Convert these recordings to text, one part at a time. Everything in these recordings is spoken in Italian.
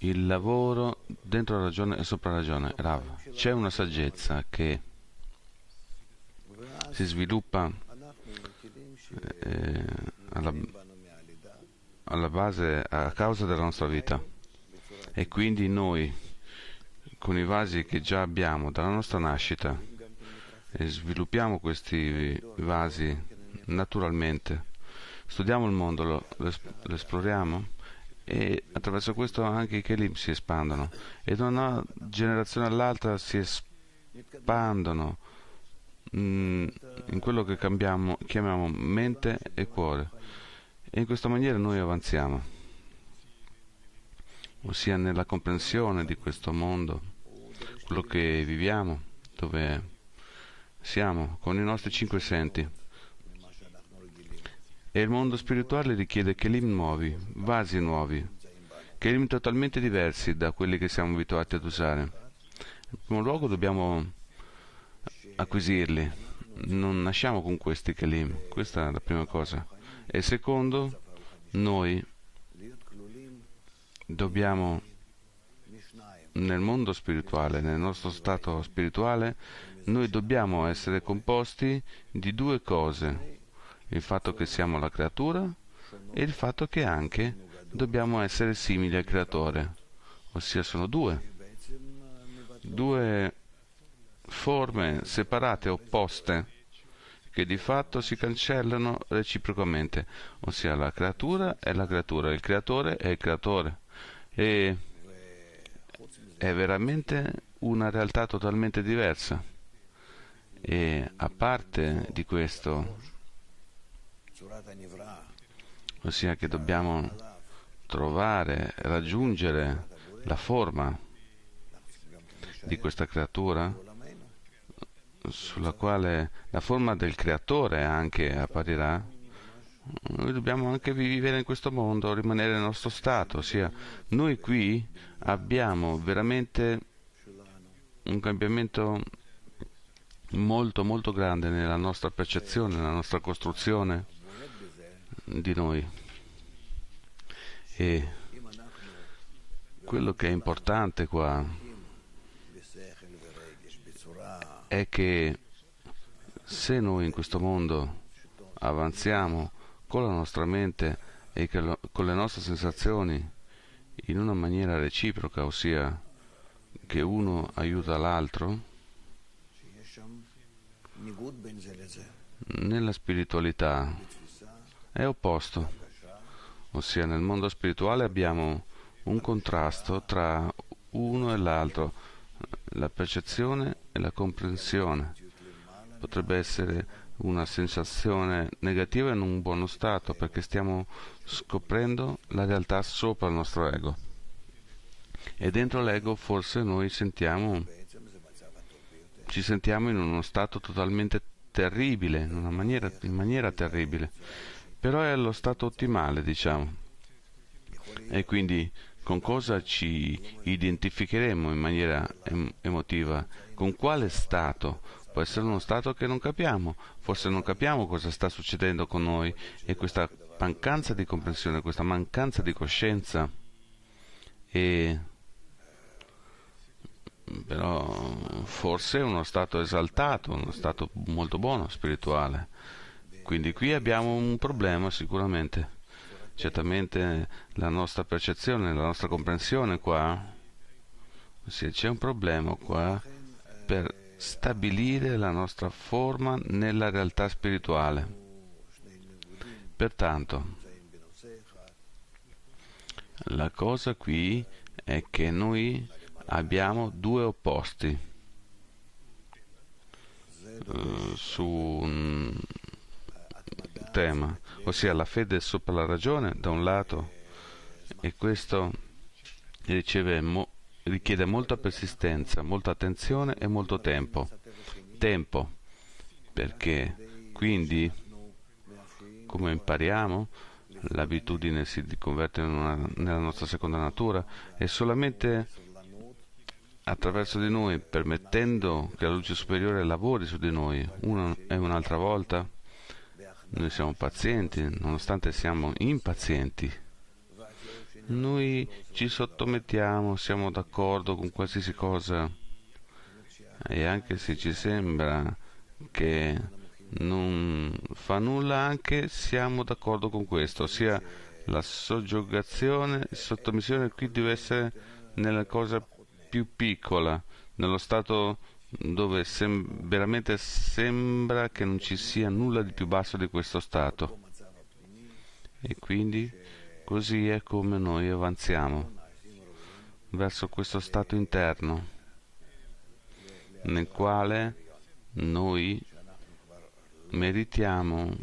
il lavoro dentro la ragione e sopra la ragione. Rav, c'è una saggezza che si sviluppa eh, alla, alla base, a causa della nostra vita. E quindi noi, con i vasi che già abbiamo dalla nostra nascita, eh, sviluppiamo questi vasi naturalmente. Studiamo il mondo, lo, lo esploriamo e attraverso questo anche i Kelim si espandono e da una generazione all'altra si espandono mm, in quello che cambiamo, chiamiamo mente e cuore e in questa maniera noi avanziamo ossia nella comprensione di questo mondo quello che viviamo dove siamo con i nostri cinque senti e il mondo spirituale richiede kelim nuovi, vasi nuovi, kelim totalmente diversi da quelli che siamo abituati ad usare. In primo luogo dobbiamo acquisirli, non nasciamo con questi kelim, questa è la prima cosa. E secondo, noi dobbiamo nel mondo spirituale, nel nostro stato spirituale, noi dobbiamo essere composti di due cose, il fatto che siamo la creatura e il fatto che anche dobbiamo essere simili al creatore, ossia sono due, due forme separate, opposte, che di fatto si cancellano reciprocamente, ossia la creatura è la creatura, il creatore è il creatore. E è veramente una realtà totalmente diversa. E a parte di questo, ossia che dobbiamo trovare, raggiungere la forma di questa creatura sulla quale la forma del creatore anche apparirà noi dobbiamo anche vivere in questo mondo rimanere nel nostro stato ossia noi qui abbiamo veramente un cambiamento molto molto grande nella nostra percezione nella nostra costruzione di noi. E quello che è importante qua è che se noi in questo mondo avanziamo con la nostra mente e con le nostre sensazioni in una maniera reciproca, ossia che uno aiuta l'altro, nella spiritualità è opposto, ossia nel mondo spirituale abbiamo un contrasto tra uno e l'altro, la percezione e la comprensione. Potrebbe essere una sensazione negativa in un buono stato perché stiamo scoprendo la realtà sopra il nostro ego. E dentro l'ego forse noi sentiamo, ci sentiamo in uno stato totalmente terribile, in, maniera, in maniera terribile però è allo stato ottimale, diciamo. E quindi con cosa ci identificheremo in maniera em- emotiva? Con quale stato? Può essere uno stato che non capiamo, forse non capiamo cosa sta succedendo con noi e questa mancanza di comprensione, questa mancanza di coscienza. E però forse è uno stato esaltato, uno stato molto buono, spirituale quindi qui abbiamo un problema sicuramente. Certamente la nostra percezione, la nostra comprensione qua, sì, c'è un problema qua per stabilire la nostra forma nella realtà spirituale. Pertanto, la cosa qui è che noi abbiamo due opposti eh, su tema, ossia la fede sopra la ragione da un lato e questo mo, richiede molta persistenza, molta attenzione e molto tempo. Tempo, perché quindi, come impariamo, l'abitudine si converte una, nella nostra seconda natura e solamente attraverso di noi, permettendo che la luce superiore lavori su di noi una e un'altra volta, noi siamo pazienti, nonostante siamo impazienti. Noi ci sottomettiamo, siamo d'accordo con qualsiasi cosa. E anche se ci sembra che non fa nulla, anche siamo d'accordo con questo, ossia la soggiogazione, sottomissione qui deve essere nella cosa più piccola, nello stato dove sem- veramente sembra che non ci sia nulla di più basso di questo stato. E quindi così è come noi avanziamo verso questo stato interno nel quale noi meritiamo,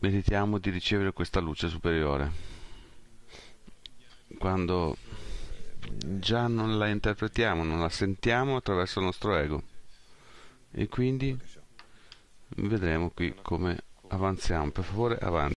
meritiamo di ricevere questa luce superiore. Quando già non la interpretiamo, non la sentiamo attraverso il nostro ego. E quindi vedremo qui come avanziamo. Per favore, avanti.